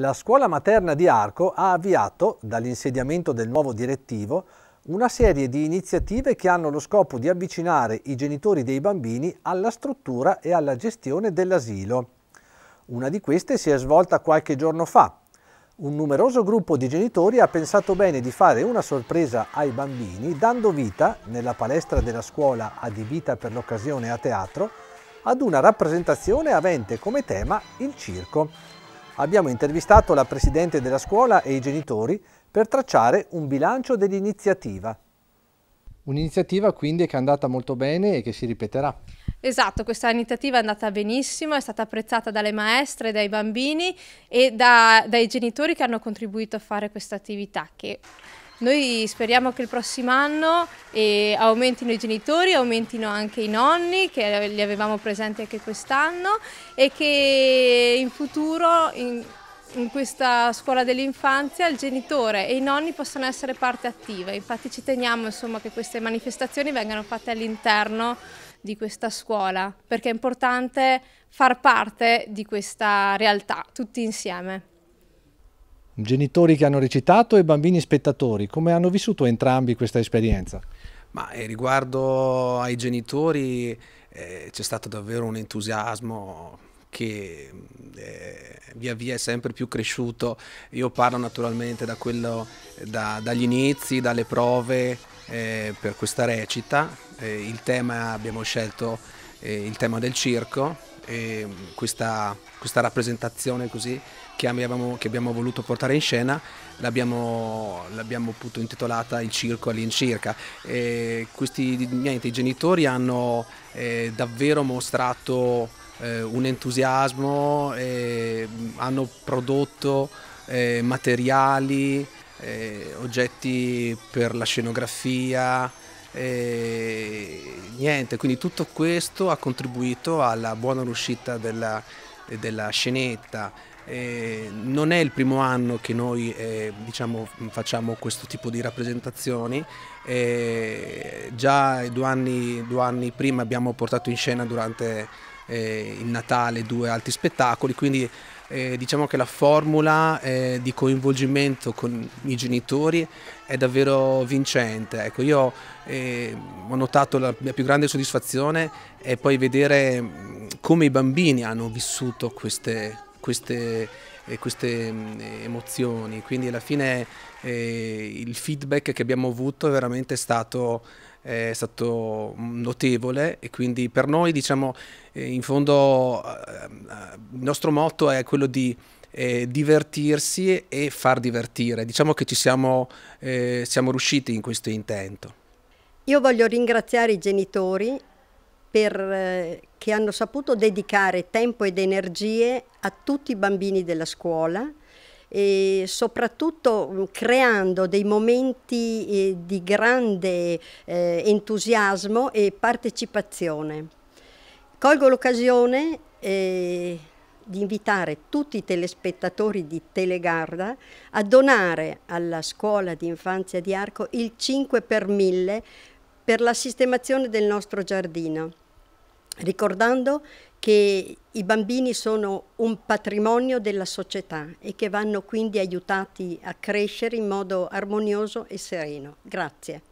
La scuola materna di Arco ha avviato, dall'insediamento del nuovo direttivo, una serie di iniziative che hanno lo scopo di avvicinare i genitori dei bambini alla struttura e alla gestione dell'asilo. Una di queste si è svolta qualche giorno fa. Un numeroso gruppo di genitori ha pensato bene di fare una sorpresa ai bambini dando vita, nella palestra della scuola adibita per l'occasione a teatro, ad una rappresentazione avente come tema il circo abbiamo intervistato la presidente della scuola e i genitori per tracciare un bilancio dell'iniziativa. Un'iniziativa quindi che è andata molto bene e che si ripeterà. Esatto, questa iniziativa è andata benissimo, è stata apprezzata dalle maestre, dai bambini e da, dai genitori che hanno contribuito a fare questa attività che noi speriamo che il prossimo anno eh, aumentino i genitori, aumentino anche i nonni, che li avevamo presenti anche quest'anno, e che in futuro in, in questa scuola dell'infanzia il genitore e i nonni possano essere parte attiva. Infatti ci teniamo insomma, che queste manifestazioni vengano fatte all'interno di questa scuola, perché è importante far parte di questa realtà tutti insieme. Genitori che hanno recitato e bambini spettatori, come hanno vissuto entrambi questa esperienza? Ma eh, riguardo ai genitori eh, c'è stato davvero un entusiasmo che mm, eh, via via è sempre più cresciuto. Io parlo naturalmente da quello, da, dagli inizi, dalle prove eh, per questa recita. Eh, il tema abbiamo scelto eh, il tema del circo e mm, questa, questa rappresentazione così che abbiamo, che abbiamo, voluto portare in scena l'abbiamo, appunto intitolata Il circo all'incirca. questi niente, i genitori hanno eh, davvero mostrato eh, un entusiasmo, eh, hanno prodotto eh, materiali, eh, oggetti per la scenografia, e niente, quindi tutto questo ha contribuito alla buona riuscita della, della scenetta. Eh, non è il primo anno che noi eh, diciamo, facciamo questo tipo di rappresentazioni, eh, già due anni, due anni, prima abbiamo portato in scena durante eh, il Natale due altri spettacoli, quindi eh, diciamo che la formula eh, di coinvolgimento con i genitori è davvero vincente. Ecco, io eh, ho notato la mia più grande soddisfazione è poi vedere mm, come i bambini hanno vissuto queste, queste, eh, queste mm, emozioni, quindi alla fine eh, il feedback che abbiamo avuto è veramente stato, eh, stato notevole e quindi per noi diciamo eh, in fondo eh, il nostro motto è quello di divertirsi e far divertire, diciamo che ci siamo, siamo riusciti in questo intento. Io voglio ringraziare i genitori per, eh, che hanno saputo dedicare tempo ed energie a tutti i bambini della scuola e soprattutto mm, creando dei momenti eh, di grande eh, entusiasmo e partecipazione. Colgo l'occasione eh, di invitare tutti i telespettatori di Telegarda a donare alla scuola di infanzia di Arco il 5 per 1000 per la sistemazione del nostro giardino ricordando che i bambini sono un patrimonio della società e che vanno quindi aiutati a crescere in modo armonioso e sereno. Grazie.